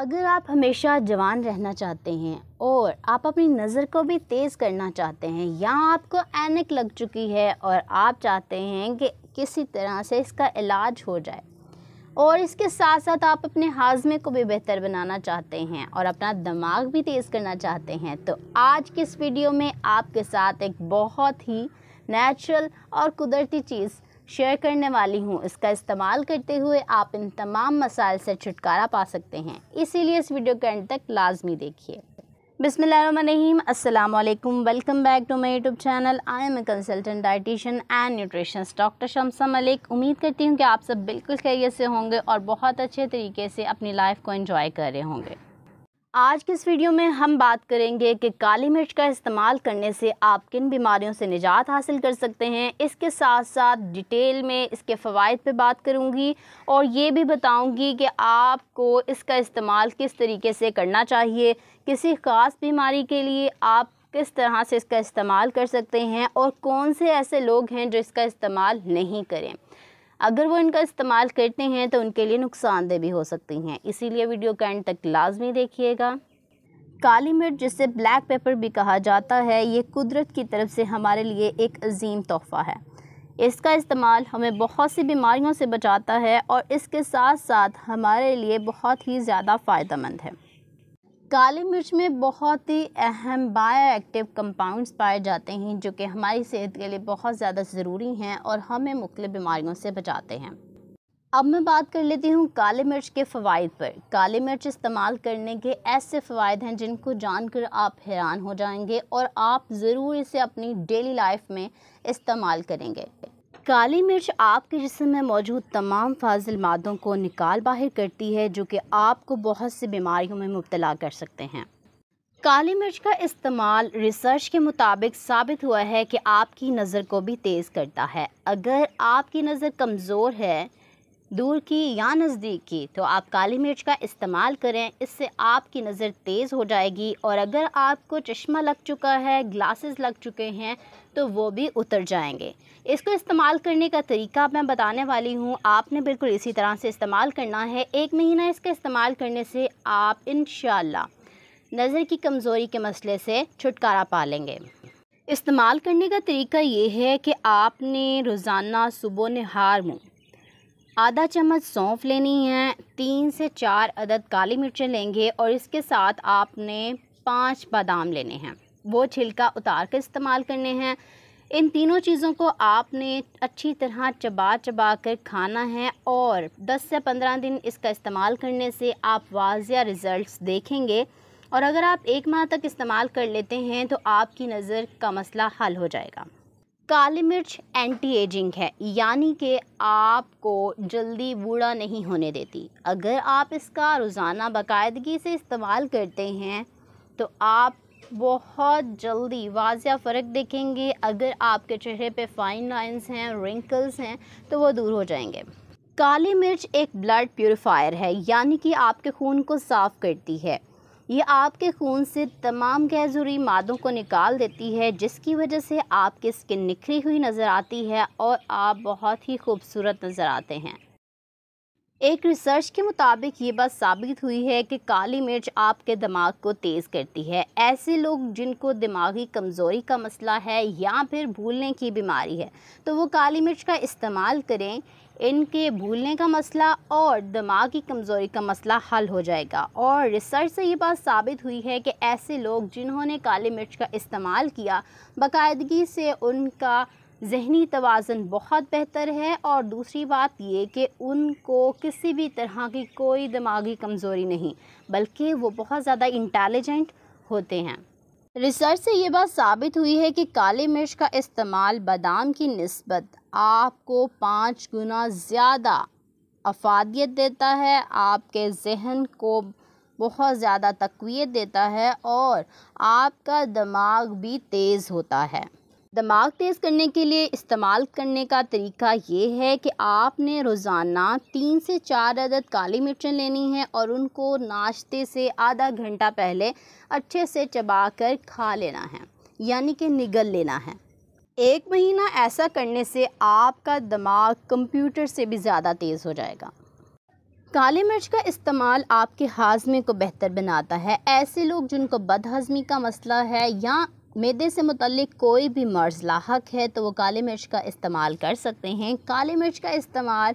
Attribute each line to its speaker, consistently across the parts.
Speaker 1: अगर आप हमेशा जवान रहना चाहते हैं और आप अपनी नज़र को भी तेज़ करना चाहते हैं या आपको एनक लग चुकी है और आप चाहते हैं कि किसी तरह से इसका इलाज हो जाए और इसके साथ साथ आप अपने हाजमे को भी बेहतर बनाना चाहते हैं और अपना दिमाग भी तेज़ करना चाहते हैं तो आज की इस वीडियो में आपके साथ एक बहुत ही नेचुरल और कुदरती चीज़ शेयर करने वाली हूँ इसका इस्तेमाल करते हुए आप इन तमाम मसाइल से छुटकारा पा सकते हैं इसीलिए इस वीडियो के एंड तक लाजमी देखिए बिसमीम अल्लाम welcome back to my YouTube channel I am a consultant dietitian and nutritionist doctor Shamsa Malik उम्मीद करती हूँ कि आप सब बिल्कुल खैरियत से होंगे और बहुत अच्छे तरीके से अपनी लाइफ को इन्जॉय कर रहे होंगे आज के इस वीडियो में हम बात करेंगे कि काली मिर्च का इस्तेमाल करने से आप किन बीमारियों से निजात हासिल कर सकते हैं इसके साथ साथ डिटेल में इसके फ़वाद पे बात करूंगी और ये भी बताऊंगी कि आपको इसका इस्तेमाल किस तरीके से करना चाहिए किसी ख़ास बीमारी के लिए आप किस तरह से इसका इस्तेमाल कर सकते हैं और कौन से ऐसे लोग हैं जो इसका इस्तेमाल नहीं करें अगर वो इनका इस्तेमाल करते हैं तो उनके लिए नुकसानदेह भी हो सकती हैं इसीलिए वीडियो का एंड तक लाजमी देखिएगा काली मिर्च जिसे ब्लैक पेपर भी कहा जाता है ये कुदरत की तरफ से हमारे लिए एक अजीम तोहफ़ा है इसका इस्तेमाल हमें बहुत सी बीमारियों से बचाता है और इसके साथ साथ हमारे लिए बहुत ही ज़्यादा फ़ायदा मंद है काली मिर्च में बहुत ही अहम बायो एक्टिव कंपाउंड्स पाए जाते हैं जो कि हमारी सेहत के लिए बहुत ज़्यादा ज़रूरी हैं और हमें मुख्तु बीमारियों से बचाते हैं अब मैं बात कर लेती हूँ काले मिर्च के फ़वाद पर काले मिर्च इस्तेमाल करने के ऐसे फ़वाद हैं जिनको जानकर आप हैरान हो जाएंगे और आप ज़रूर इसे अपनी डेली लाइफ में इस्तेमाल करेंगे काली मिर्च आपके जिसम में मौजूद तमाम फाजिल मादों को निकाल बाहर करती है जो कि आपको बहुत सी बीमारियों में मुबतला कर सकते हैं काली मिर्च का इस्तेमाल रिसर्च के मुताबिक साबित हुआ है कि आपकी नज़र को भी तेज़ करता है अगर आपकी नज़र कमज़ोर है दूर की या नज़दीक की तो आप काली मिर्च का इस्तेमाल करें इससे आपकी नज़र तेज़ हो जाएगी और अगर आपको चश्मा लग चुका है ग्लासेस लग चुके हैं तो वो भी उतर जाएंगे इसको इस्तेमाल करने का तरीका मैं बताने वाली हूँ आपने बिल्कुल इसी तरह से इस्तेमाल करना है एक महीना इसका इस्तेमाल करने से आप इन नज़र की कमज़ोरी के मसले से छुटकारा पा लेंगे इस्तेमाल करने का तरीका ये है कि आपने रोज़ाना सुबह नहार मुँह आधा चम्मच सौंफ लेनी है तीन से चार अदद काली मिर्चें लेंगे और इसके साथ आपने पांच बादाम लेने हैं वो छिलका उतार कर इस्तेमाल करने हैं इन तीनों चीज़ों को आपने अच्छी तरह चबा चबा कर खाना है और 10 से 15 दिन इसका इस्तेमाल करने से आप वाजिया रिज़ल्ट देखेंगे और अगर आप एक माह तक इस्तेमाल कर लेते हैं तो आपकी नज़र का मसला हल हो जाएगा काली मिर्च एंटी एजिंग है यानी कि आपको जल्दी बूढ़ा नहीं होने देती अगर आप इसका रोज़ाना बाकायदगी से इस्तेमाल करते हैं तो आप बहुत जल्दी वाजिया फ़र्क देखेंगे अगर आपके चेहरे पे फाइन लाइंस हैं रिंकल्स हैं तो वो दूर हो जाएंगे काली मिर्च एक ब्लड प्योरीफायर है यानी कि आपके खून को साफ़ करती है ये आपके खून से तमाम गैर मादों को निकाल देती है जिसकी वजह से आपकी स्किन निखरी हुई नज़र आती है और आप बहुत ही खूबसूरत नज़र आते हैं एक रिसर्च के मुताबिक ये बात साबित हुई है कि काली मिर्च आपके दिमाग को तेज़ करती है ऐसे लोग जिनको दिमागी कमज़ोरी का मसला है या फिर भूलने की बीमारी है तो वो काली मिर्च का इस्तेमाल करें इनके भूलने का मसला और दिमाग की कमज़ोरी का मसला हल हो जाएगा और रिसर्च से ये बात साबित हुई है कि ऐसे लोग जिन्होंने काली मिर्च का इस्तेमाल किया बाकायदगी से उनका जहनी तोज़न बहुत बेहतर है और दूसरी बात ये कि उनको किसी भी तरह की कोई दिमागी कमज़ोरी नहीं बल्कि वो बहुत ज़्यादा इंटेलिजेंट होते हैं रिसर्च से ये बात साबित हुई है कि काली मिर्च का इस्तेमाल बादाम की नस्बत आपको पाँच गुना ज़्यादा अफादियत देता है आपके जहन को बहुत ज़्यादा तकवीत देता है और आपका दिमाग भी तेज़ होता है दिमाग तेज़ करने के लिए इस्तेमाल करने का तरीका ये है कि आपने रोज़ाना तीन से चार अदद काली मिर्चें लेनी है और उनको नाश्ते से आधा घंटा पहले अच्छे से चबा कर खा लेना है यानी कि निगल लेना है एक महीना ऐसा करने से आपका दिमाग कंप्यूटर से भी ज़्यादा तेज़ हो जाएगा काली मिर्च का इस्तेमाल आपके हाजमे को बेहतर बनाता है ऐसे लोग जिनको बदहज़मी का मसला है या मैदे से मुतलिक कोई भी मर्ज़ लाक है तो वो काली मिर्च का इस्तेमाल कर सकते हैं काले मिर्च का इस्तेमाल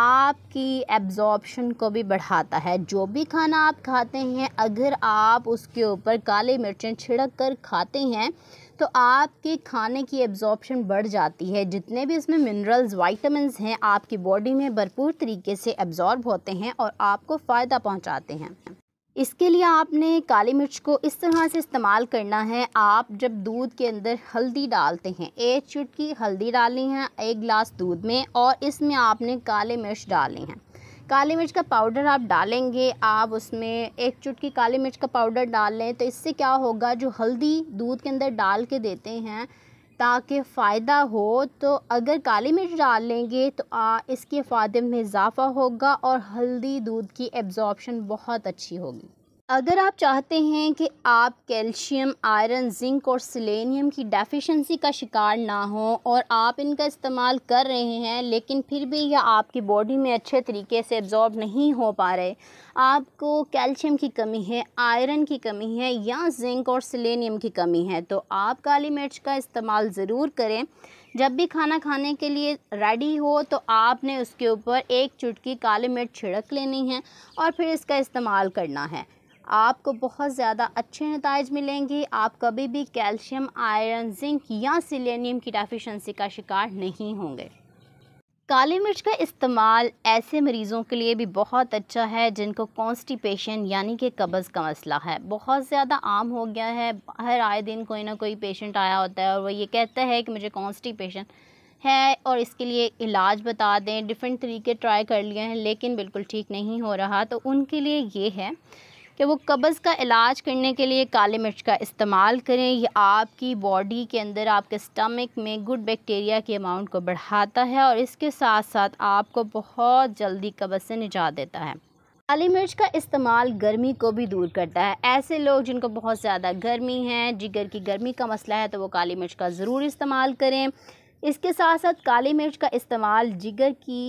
Speaker 1: आपकी एब्ज़ॉर्बशन को भी बढ़ाता है जो भी खाना आप खाते हैं अगर आप उसके ऊपर काले मिर्चें छिड़क कर खाते हैं तो आपके खाने की एब्ज़ॉर्बशन बढ़ जाती है जितने भी इसमें मिनरल्स वाइटमिन हैं आपकी बॉडी में भरपूर तरीके से एब्ज़ॉर्ब होते हैं और आपको फ़ायदा पहुंचाते हैं इसके लिए आपने काली मिर्च को इस तरह से इस्तेमाल करना है आप जब दूध के अंदर हल्दी डालते हैं एक चुटकी हल्दी डालनी है एक गिलास दूध में और इसमें आपने काले मिर्च डालनी है काली मिर्च का पाउडर आप डालेंगे आप उसमें एक चुटकी काली मिर्च का पाउडर डाल लें तो इससे क्या होगा जो हल्दी दूध के अंदर डाल के देते हैं ताकि फ़ायदा हो तो अगर काली मिर्च डाल लेंगे तो आ, इसके फ़ायदे में इजाफ़ा होगा और हल्दी दूध की एब्ज़ॉर्बशन बहुत अच्छी होगी अगर आप चाहते हैं कि आप कैल्शियम आयरन जिंक और सिलेनियम की डेफिशिएंसी का शिकार ना हो और आप इनका इस्तेमाल कर रहे हैं लेकिन फिर भी यह आपकी बॉडी में अच्छे तरीके से एब्जॉर्ब नहीं हो पा रहे आपको कैल्शियम की कमी है आयरन की कमी है या जिंक और सिलेनियम की कमी है तो आप काली मिर्च का इस्तेमाल ज़रूर करें जब भी खाना खाने के लिए रेडी हो तो आपने उसके ऊपर एक चुटकी काली मिर्च छिड़क लेनी है और फिर इसका इस्तेमाल करना है आपको बहुत ज़्यादा अच्छे नतज मिलेंगे आप कभी भी कैल्शियम आयरन जिंक या सिलेनियम की डेफिशिएंसी का शिकार नहीं होंगे काली मिर्च का इस्तेमाल ऐसे मरीज़ों के लिए भी बहुत अच्छा है जिनको कॉन्स्टिपेशन यानी कि कब्ज़ का मसला है बहुत ज़्यादा आम हो गया है हर आए दिन कोई ना कोई पेशेंट आया होता है और वो ये कहता है कि मुझे कॉन्स्टिपेशन है और इसके लिए इलाज बता दें डिफरेंट तरीके ट्राई कर लिए हैं लेकिन बिल्कुल ठीक नहीं हो रहा तो उनके लिए ये है कि वो कब्ज़ का इलाज करने के लिए काले मिर्च का इस्तेमाल करें ये आपकी बॉडी के अंदर आपके स्टमक में गुड बैक्टीरिया के अमाउंट को बढ़ाता है और इसके साथ साथ आपको बहुत जल्दी कब्ज़ से निजात देता है काली मिर्च का इस्तेमाल गर्मी को भी दूर करता है ऐसे लोग जिनको बहुत ज़्यादा गर्मी है जिगर की गर्मी का मसला है तो वो काली मिर्च का ज़रूर इस्तेमाल करें इसके साथ साथ काली मिर्च का इस्तेमाल जिगर की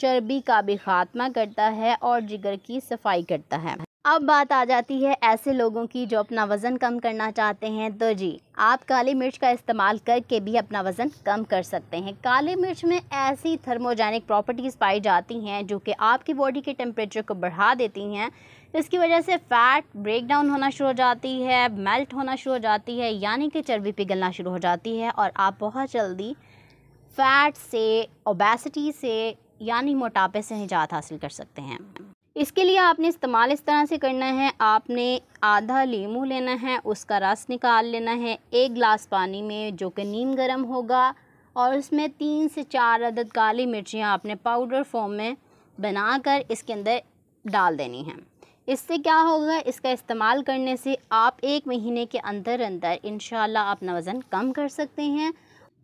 Speaker 1: चर्बी का भी खात्मा करता है और जिगर की सफाई करता है अब बात आ जाती है ऐसे लोगों की जो अपना वज़न कम करना चाहते हैं तो जी आप काली मिर्च का इस्तेमाल करके भी अपना वज़न कम कर सकते हैं काली मिर्च में ऐसी थर्मोजेनिक प्रॉपर्टीज़ पाई जाती हैं जो कि आपकी बॉडी के टेम्परेचर को बढ़ा देती हैं इसकी वजह से फ़ैट ब्रेक डाउन होना शुरू हो जाती है मेल्ट होना शुरू हो जाती है यानी कि चर्बी पिघलना शुरू हो जाती है और आप बहुत जल्दी फ़ैट से ओबेसिटी से यानी मोटापे से निजात हासिल कर सकते हैं इसके लिए आपने इस्तेमाल इस तरह से करना है आपने आधा लीमू लेना है उसका रस निकाल लेना है एक गिलास पानी में जो कि नीम गर्म होगा और उसमें तीन से चार अदद काली मिर्चियाँ आपने पाउडर फॉर्म में बनाकर इसके अंदर डाल देनी हैं इससे क्या होगा इसका इस्तेमाल करने से आप एक महीने के अंदर अंदर इन आप अपना वज़न कम कर सकते हैं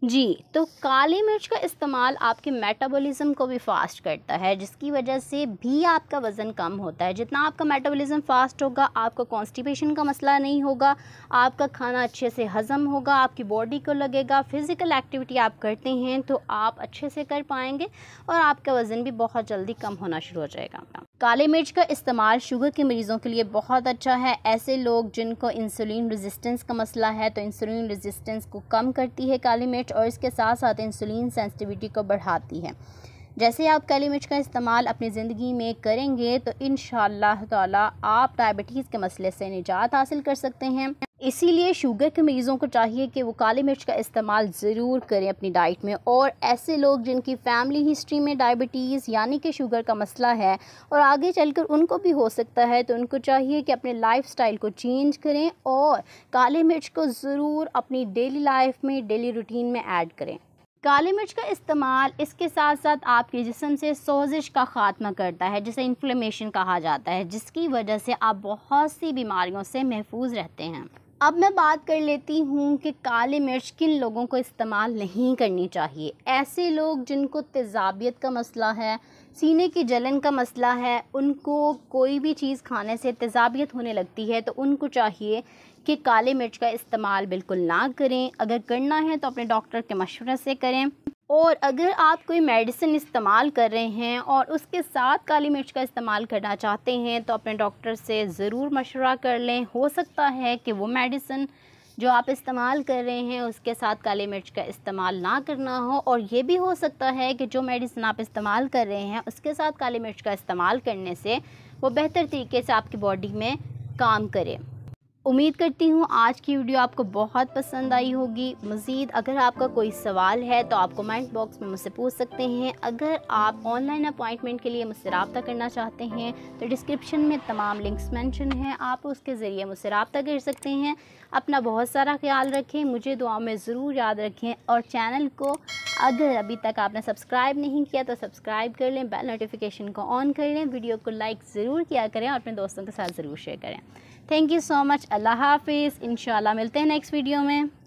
Speaker 1: जी तो काली मिर्च का इस्तेमाल आपके मेटाबॉलिज्म को भी फास्ट करता है जिसकी वजह से भी आपका वज़न कम होता है जितना आपका मेटाबॉलिज्म फास्ट होगा आपका कॉन्स्टिपेशन का मसला नहीं होगा आपका खाना अच्छे से हज़म होगा आपकी बॉडी को लगेगा फिज़िकल एक्टिविटी आप करते हैं तो आप अच्छे से कर पाएंगे और आपका वज़न भी बहुत जल्दी कम होना शुरू हो जाएगा काले मिर्च का इस्तेमाल शुगर के मरीज़ों के लिए बहुत अच्छा है ऐसे लोग जिनको इंसुलिन रेजिस्टेंस का मसला है तो इंसुलिन रेजिस्टेंस को कम करती है काली मिर्च और इसके साथ साथ इंसुलिन सेंसिटिविटी को बढ़ाती है जैसे आप काली मिर्च का इस्तेमाल अपनी ज़िंदगी में करेंगे तो इन शाह आप डायबिटीज़ के मसले से निजात हासिल कर सकते हैं इसीलिए शुगर के मरीज़ों को चाहिए कि वो काली मिर्च का इस्तेमाल ज़रूर करें अपनी डाइट में और ऐसे लोग जिनकी फ़ैमिली हिस्ट्री में डायबिटीज़ यानी कि शुगर का मसला है और आगे चलकर उनको भी हो सकता है तो उनको चाहिए कि अपने लाइफस्टाइल को चेंज करें और काली मिर्च को ज़रूर अपनी डेली लाइफ में डेली रूटीन में ऐड करें काली मिर्च का इस्तेमाल इसके साथ साथ आपके जिसम से सोजिश का ख़ात्मा करता है जिसे इन्फ्लेमेशन कहा जाता है जिसकी वजह से आप बहुत सी बीमारियों से महफूज रहते हैं अब मैं बात कर लेती हूँ कि काली मिर्च किन लोगों को इस्तेमाल नहीं करनी चाहिए ऐसे लोग जिनको तेज़ाबियत का मसला है सीने की जलन का मसला है उनको कोई भी चीज़ खाने से तेज़ाबियत होने लगती है तो उनको चाहिए कि काले मिर्च का इस्तेमाल बिल्कुल ना करें अगर करना है तो अपने डॉक्टर के मशवरे से करें और अगर आप कोई मेडिसिन इस्तेमाल कर रहे हैं और उसके साथ काली मिर्च का इस्तेमाल करना चाहते हैं तो अपने डॉक्टर से ज़रूर मशवरा कर लें हो सकता है कि वो मेडिसिन जो आप इस्तेमाल कर रहे हैं उसके साथ काली मिर्च का इस्तेमाल ना करना हो और ये भी हो सकता है कि जो मेडिसिन आप इस्तेमाल कर रहे हैं उसके साथ काली मिर्च का इस्तेमाल करने से वो बेहतर तरीके से आपकी बॉडी में काम करें उम्मीद करती हूँ आज की वीडियो आपको बहुत पसंद आई होगी मज़ीद अगर आपका कोई सवाल है तो आप कमेंट बॉक्स में मुझसे पूछ सकते हैं अगर आप ऑनलाइन अपॉइंटमेंट के लिए मुझसे रबता करना चाहते हैं तो डिस्क्रिप्शन में तमाम लिंक्स मेंशन हैं आप उसके ज़रिए मुझसे रबता कर सकते हैं अपना बहुत सारा ख्याल रखें मुझे दुआ में ज़रूर याद रखें और चैनल को अगर अभी तक आपने सब्सक्राइब नहीं किया तो सब्सक्राइब कर लें बेल नोटिफिकेशन को ऑन कर लें वीडियो को लाइक ज़रूर किया करें और अपने दोस्तों के साथ ज़रूर शेयर करें थैंक यू सो मच अल्लाह हाफिज़ इन मिलते हैं नेक्स्ट वीडियो में